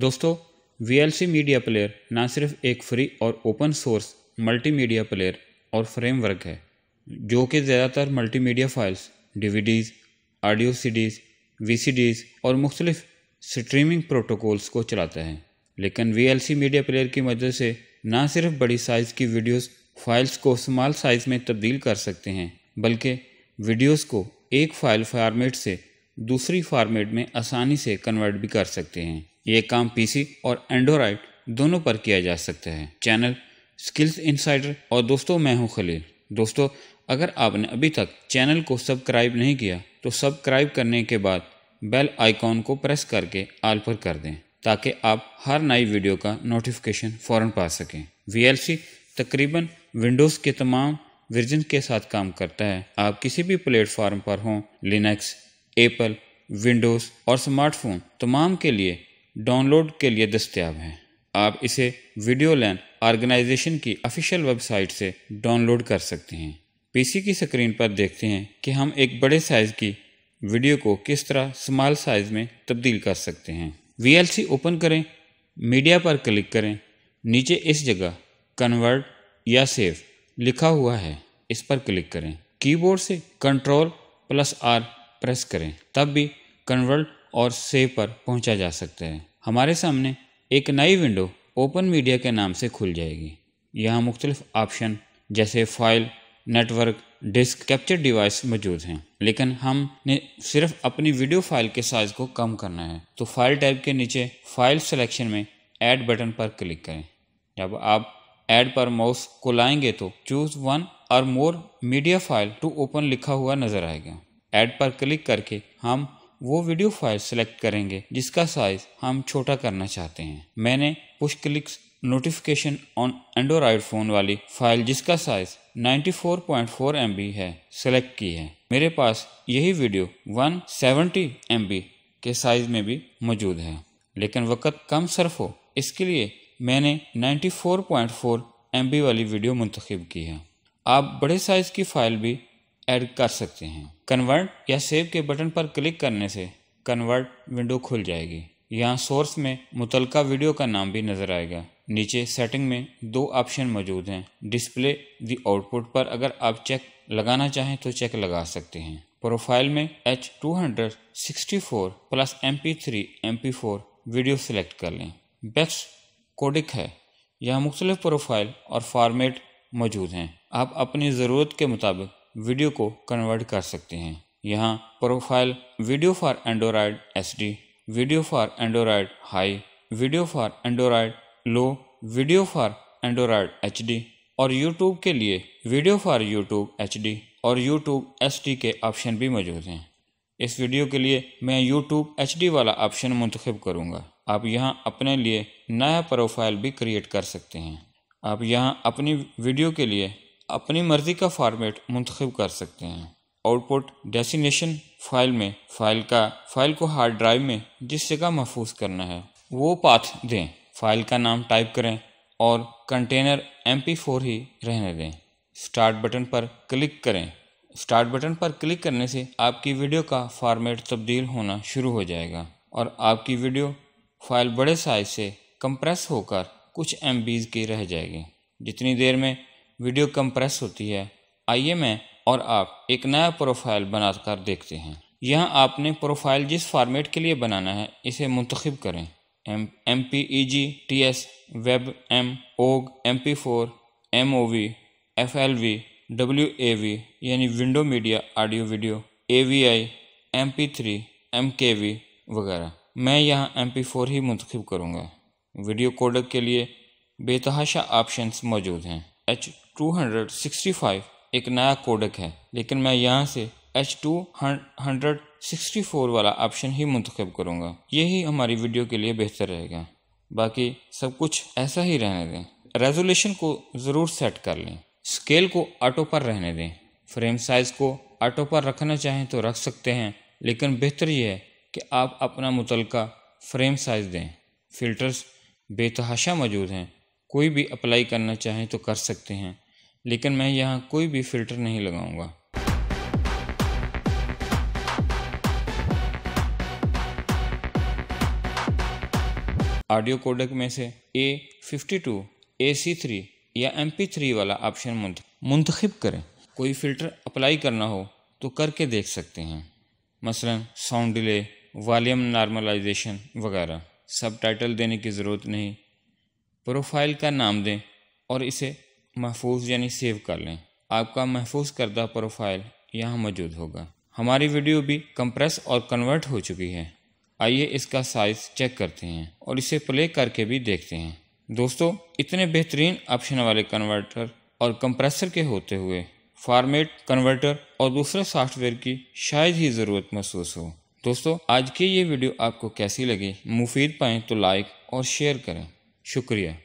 दोस्तों we media player ना सिर्फ एक फ्री और ओपन सोर्स मल्टीमीडिया प्लेयर और फ्रेमवर्क है जो कि ज़्यादातर multimedia files DVDs, audio CDs VCDs और मुख्तलिफ स्ट्रीमिंग प्रोटोकॉल्स को चलाता है लेकिन वी मीडिया प्लेयर की मदद से ना सिर्फ बड़ी साइज़ की वीडियोस फाइल्स को स्मॉल साइज़ में तब्दील कर सकते हैं बल्कि वीडियोस को एक फ़ाइल फॉर्मेट से दूसरी फॉर्मेट में आसानी से कन्वर्ट भी कर सकते हैं ये काम पीसी और एंड्रॉयड दोनों पर किया जा सकता है चैनल स्किल्स इंसाइडर और दोस्तों मैं हूं खलील दोस्तों अगर आपने अभी तक चैनल को सब्सक्राइब नहीं किया तो सब्सक्राइब करने के बाद बेल आइकॉन को प्रेस करके आल पर कर दें ताकि आप हर नई वीडियो का नोटिफिकेशन फ़ौर पा सकें वी तकरीबन विंडोज़ के तमाम वर्जन के साथ काम करता है आप किसी भी प्लेटफॉर्म पर हों लिनक्स एप्पल विंडोज़ और स्मार्टफोन तमाम के लिए डाउनलोड के लिए दस्तियाब हैं आप इसे वीडियो लैन ऑर्गेनाइजेशन की ऑफिशियल वेबसाइट से डाउनलोड कर सकते हैं पीसी की स्क्रीन पर देखते हैं कि हम एक बड़े साइज़ की वीडियो को किस तरह स्मॉल साइज़ में तब्दील कर सकते हैं वीएलसी ओपन करें मीडिया पर क्लिक करें नीचे इस जगह कन्वर्ट या सेव लिखा हुआ है इस पर क्लिक करें कीबोर्ड से कंट्रोल प्लस आर प्रेस करें तब भी कन्वर्ट और सेव पर पहुंचा जा सकता है हमारे सामने एक नई विंडो ओपन मीडिया के नाम से खुल जाएगी यहाँ मुख्तलिफ ऑप्शन जैसे file network disc capture device मौजूद हैं लेकिन हमने सिर्फ अपनी वीडियो फाइल के साइज़ को कम करना है तो फाइल टाइप के नीचे फाइल सिलेक्शन में ऐड बटन पर क्लिक करें जब आप ऐड पर माउस को लाएंगे तो choose one or more media file to open लिखा हुआ नज़र आएगा ऐड पर क्लिक करके हम वो वीडियो फाइल सेलेक्ट करेंगे जिसका साइज हम छोटा करना चाहते हैं मैंने push clicks notification on Android phone वाली फाइल जिसका साइज 94.4 MB है सेलेक्ट की है मेरे पास यही वीडियो 170 MB के साइज में भी मौजूद है लेकिन वक़्त कम सर्फ हो इसके लिए मैंने 94.4 MB वाली वीडियो मुंतखब की है आप बड़े साइज़ की फ़ाइल भी ऐड कर सकते हैं कन्वर्ट या सेव के बटन पर क्लिक करने से कन्वर्ट विंडो खुल जाएगी यहाँ सोर्स में मुतलका वीडियो का नाम भी नज़र आएगा नीचे सेटिंग में दो ऑप्शन मौजूद हैं डिस्प्ले द आउटपुट पर अगर आप चेक लगाना चाहें तो चेक लगा सकते हैं प्रोफाइल में H two hundred sixty four plus M P three M P four video select कर लें बेक्स कोडिक है यहाँ मुख्तलिफ प्रोफाइल और फॉर्मेट मौजूद हैं आप अपनी ज़रूरत के मुताबिक वीडियो को कन्वर्ट कर सकते हैं यहाँ profile video for Android S video for Android high video for Android low video for Android H और यूट्यूब के लिए वीडियो फॉर यूट्यूब एच और यूट्यूब एस के ऑप्शन भी मौजूद हैं इस वीडियो के लिए मैं यूट्यूब एच वाला ऑप्शन मंतखब करूँगा आप यहाँ अपने लिए नया प्रोफाइल भी क्रिएट कर सकते हैं आप यहाँ अपनी वीडियो के लिए अपनी मर्ज़ी का फॉर्मेट मंतखब कर सकते हैं आउटपुट डेस्टिनेशन फाइल में फाइल का फाइल को हार्ड ड्राइव में जिस जगह महफूज करना है वो पाथ दें फाइल का नाम टाइप करें और कंटेनर एम फोर ही रहने दें स्टार्ट बटन पर क्लिक करें स्टार्ट बटन पर क्लिक करने से आपकी वीडियो का फॉर्मेट तब्दील होना शुरू हो जाएगा और आपकी वीडियो फाइल बड़े साइज से कंप्रेस होकर कुछ एम की रह जाएगी जितनी देर में वीडियो कंप्रेस होती है आइए मैं और आप एक नया प्रोफाइल बनाकर देखते हैं यहाँ आपने प्रोफाइल जिस फार्मेट के लिए बनाना है इसे मुंतखब करें M M P E G T S web M Ogg M P four M O V F L V W A V यानी window media audio video A V I M P three M K V वगैरह मैं यहाँ M P four ही मुंतखब करूँगा video Kodak के लिए बेतहाशा options मौजूद हैं एच 265 एक नया कोडक है लेकिन मैं यहाँ से H two hundred sixty four वाला ऑप्शन ही मंतखब करूँगा यही हमारी वीडियो के लिए बेहतर रहेगा बाकी सब कुछ ऐसा ही रहने दें रेजोल्यूशन को ज़रूर सेट कर लें स्केल को ऑटो पर रहने दें फ्रेम साइज़ को ऑटो पर रखना चाहें तो रख सकते हैं लेकिन बेहतर यह है कि आप अपना मुतल फ्रेम साइज़ दें फ़िल्टर्स बेतहाशा मौजूद हैं कोई भी अप्लाई करना चाहें तो कर सकते हैं लेकिन मैं यहाँ कोई भी फ़िल्टर नहीं लगाऊंगा ऑडियो कोडक में से A fifty two A C three या एम पी थ्री वाला ऑप्शन मुंतखब करें कोई फ़िल्टर अप्लाई करना हो तो करके देख सकते हैं मसलन साउंड डिले वॉल्यूम नॉर्मलाइजेशन वगैरह सब टाइटल देने की ज़रूरत नहीं प्रोफाइल का नाम दें और इसे महफूज यानी सेव कर लें आपका महफूज करदा प्रोफाइल यहाँ मौजूद होगा हमारी वीडियो भी कंप्रेस और कन्वर्ट हो चुकी है आइए इसका साइज़ चेक करते हैं और इसे प्ले करके भी देखते हैं दोस्तों इतने बेहतरीन ऑप्शन वाले कन्वर्टर और कंप्रेसर के होते हुए फॉर्मेट कन्वर्टर और दूसरे सॉफ्टवेयर की शायद ही ज़रूरत महसूस हो दोस्तों आज की ये वीडियो आपको कैसी लगी मुफीद पाएँ तो लाइक और शेयर करें शुक्रिया